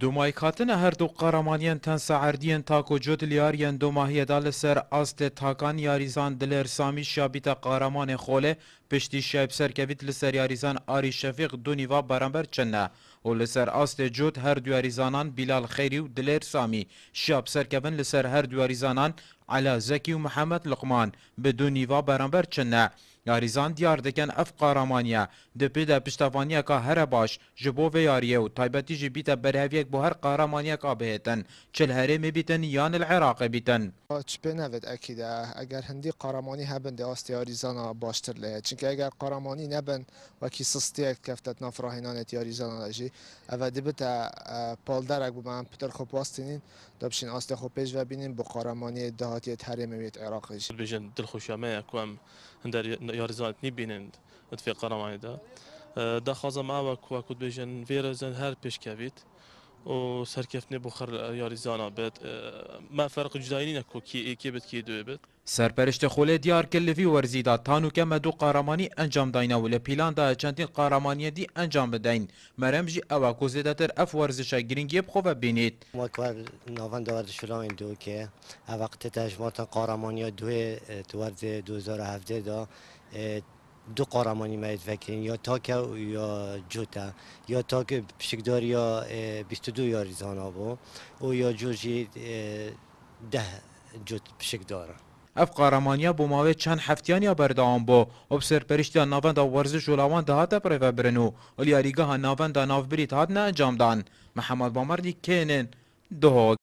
دومایکاتن هر دو قهرمانیان تن سعردیان تاکو جوت لیاریان دو ماهی دال سر است تاکان یاریزان دلر سامی شابیت قهرمان خوله پشتی شایب سر کویت لسر یاریزان آری شفیق دو نیوا برانبر چنه و لسر است جوت هر دو یاریزانان بلال خیری و دلر سامی شاب سر کوین لسر هر دو یاریزانان علا زکی و محمد لقمان به دو نیوا برانبر چنه یاریزان دیار دکن اف قهرمانیه د پی د پشتوانیه کا هر باش جبو و یاریه او تایبتی جی بیت برهویک بو هر قهرمانیه کا بهتن چل هره می بیتن یان العراق بیتن چپن اوت اکیده اگر هندی قهرمانی هبن د است یاریزان باشتر له چونکه اگر قهرمانی نبن و کی سستی کفتت نفراهینان یاریزان جی او دبت پالدرک بو من پتر خوب واستینین دبشین است خوب پیش و بینین بو قهرمانی دهاتی تریم میت عراقش بجن دلخوشامه کوم هندر realizować nie pieniędzy od wykonania. Dochodzą mała kłakut bieżen wyrazem her peszkiewit. و سرکفت نبخر یاری زانا بد ما فرق جدایی نکو ki iki بد ki iki بد سرپرشت خوله دیار کلوی تانو که مدو قرمانی انجام داینا و لپیلان دا چندین قارمانی دی انجام بدین مرمجی جی اوا تر اف ورزش گرینگی بخو و بینید ما کو نوان دا ورزش این دو که وقت تجمعات قارمانی دو تو ورز 2017 دا دو قرمانی مید وکن یا تاکه یا جوتا یا تاکه پشکدار یا 22 یاریزان آبو او یا جوجی ده جوت بشکداره اف قهرمانیا بوماوی چند هفتیانیا بردام بو اب سرپرشتیا ناوندا ورزش ولوان دهات پرو برنو الیاریگاه ناوندا ناوبریت هات نه انجام دان محمد بامردی کینن دهوگ